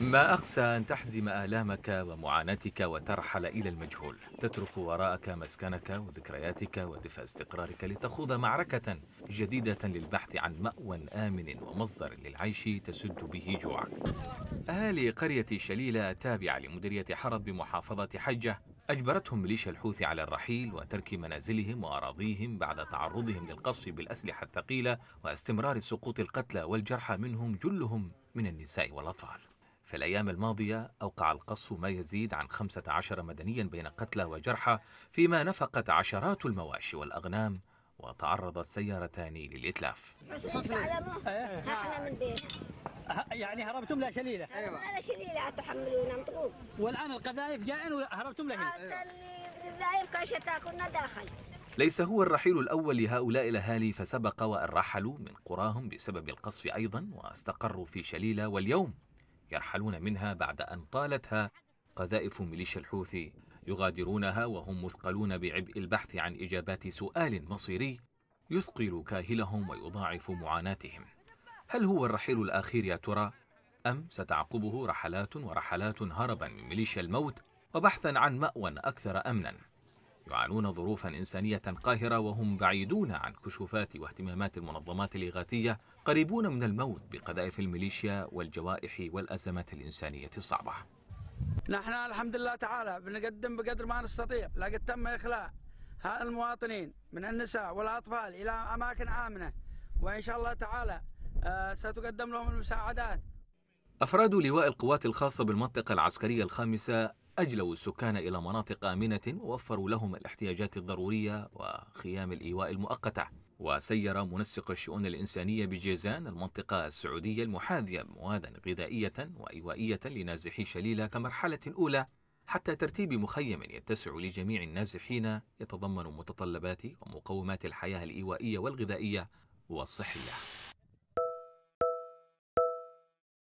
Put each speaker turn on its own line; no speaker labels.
ما أقسى أن تحزم آلامك ومعاناتك وترحل إلى المجهول تترك وراءك مسكنك وذكرياتك ودفء استقرارك لتخوض معركة جديدة للبحث عن مأوى آمن ومصدر للعيش تسد به جوعك أهالي قرية شليلة تابعة لمديرية حرب بمحافظة حجة أجبرتهم ميليشيا الحوثي على الرحيل وترك منازلهم وأراضيهم بعد تعرضهم للقصف بالأسلحة الثقيلة واستمرار سقوط القتلى والجرحى منهم جلهم من النساء والأطفال في الأيام الماضية أوقع القصف ما يزيد عن 15 مدنيا بين قتلى وجرحى فيما نفقت عشرات المواشي والأغنام وتعرضت سيارتان للإتلاف
يعني هربتم لا شليله ايوه لا شليله تحملونا مطلوب والان القذائف جائن وهربتم لهنا القذائف كاش تاكلنا داخل
ليس هو الرحيل الأول لهؤلاء الأهالي فسبق وأن رحلوا من قراهم بسبب القصف أيضا واستقروا في شليلة واليوم يرحلون منها بعد أن طالتها قذائف ميليشيا الحوثي يغادرونها وهم مثقلون بعبء البحث عن إجابات سؤال مصيري يثقل كاهلهم ويضاعف معاناتهم هل هو الرحيل الأخير يا ترى؟ أم ستعقبه رحلات ورحلات هربا من ميليشيا الموت وبحثا عن مأوى أكثر أمناً؟ يعانون ظروفا إنسانية قاهرة وهم بعيدون عن كشوفات واهتمامات المنظمات الإغاثية قريبون من الموت بقذائف الميليشيا والجوائح والأزمات الإنسانية الصعبة
نحن الحمد لله تعالى بنقدم بقدر ما نستطيع لقد تم إخلاء هؤلاء المواطنين من النساء والأطفال إلى أماكن آمنة وإن شاء الله تعالى آه، ستقدم لهم المساعدات
أفراد لواء القوات الخاصة بالمنطقة العسكرية الخامسة أجلوا السكان إلى مناطق آمنة ووفروا لهم الاحتياجات الضرورية وخيام الإيواء المؤقتة وسير منسق الشؤون الإنسانية بجيزان المنطقة السعودية المحاذية موادا غذائية وإيوائية لنازحي شليلة كمرحلة أولى حتى ترتيب مخيم يتسع لجميع النازحين يتضمن متطلبات ومقومات الحياة الإيوائية والغذائية والصحية